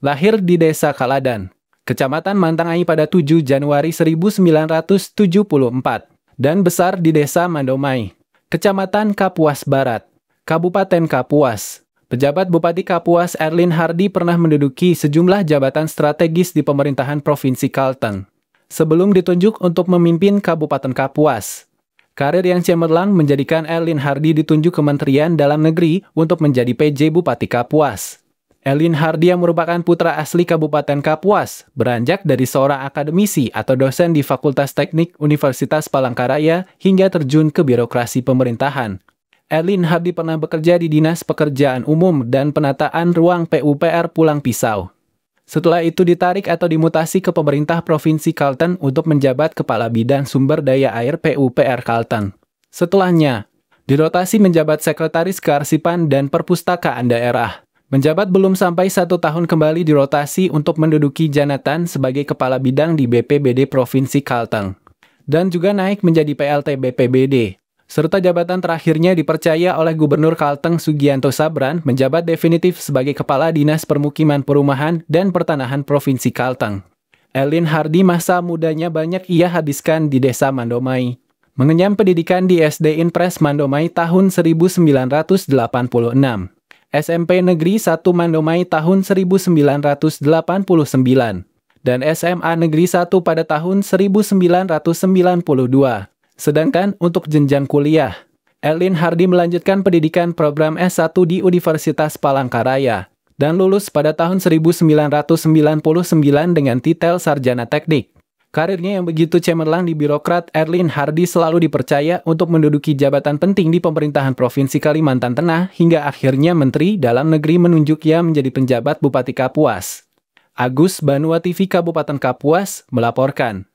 lahir di Desa Kaladan, Kecamatan Mantangai pada 7 Januari 1974 dan besar di Desa Mandomai, Kecamatan Kapuas Barat, Kabupaten Kapuas. Pejabat Bupati Kapuas Erlin Hardi pernah menduduki sejumlah jabatan strategis di pemerintahan Provinsi Kalteng sebelum ditunjuk untuk memimpin Kabupaten Kapuas. Karir yang cemerlang menjadikan Erlin Hardi ditunjuk Kementerian Dalam Negeri untuk menjadi PJ Bupati Kapuas. Elin Hardia merupakan putra asli Kabupaten Kapuas, beranjak dari seorang akademisi atau dosen di Fakultas Teknik Universitas Palangkaraya hingga terjun ke birokrasi pemerintahan. Elin Hardi pernah bekerja di Dinas Pekerjaan Umum dan Penataan Ruang PUPR Pulang Pisau. Setelah itu ditarik atau dimutasi ke pemerintah Provinsi Kalten untuk menjabat Kepala Bidang Sumber Daya Air PUPR Kalten. Setelahnya, dirotasi menjabat Sekretaris Kearsipan dan Perpustakaan Daerah. Menjabat belum sampai satu tahun kembali dirotasi untuk menduduki Janatan sebagai Kepala Bidang di BPBD Provinsi Kalteng, dan juga naik menjadi PLT BPBD. Serta jabatan terakhirnya dipercaya oleh Gubernur Kalteng Sugianto Sabran menjabat definitif sebagai Kepala Dinas Permukiman Perumahan dan Pertanahan Provinsi Kalteng. Elin Hardi masa mudanya banyak ia habiskan di Desa Mandomai. Mengenyam pendidikan di SD Impres Mandomai tahun 1986. SMP Negeri 1 Mandomai tahun 1989 dan SMA Negeri 1 pada tahun 1992. Sedangkan untuk jenjang kuliah, Elin Hardy melanjutkan pendidikan program S1 di Universitas Palangkaraya dan lulus pada tahun 1999 dengan titel Sarjana Teknik. Karirnya yang begitu cemerlang di birokrat, Erlin Hardy selalu dipercaya untuk menduduki jabatan penting di pemerintahan Provinsi Kalimantan Tengah hingga akhirnya Menteri Dalam Negeri menunjuk ia menjadi penjabat Bupati Kapuas. Agus Banuativi Kabupaten Kapuas melaporkan.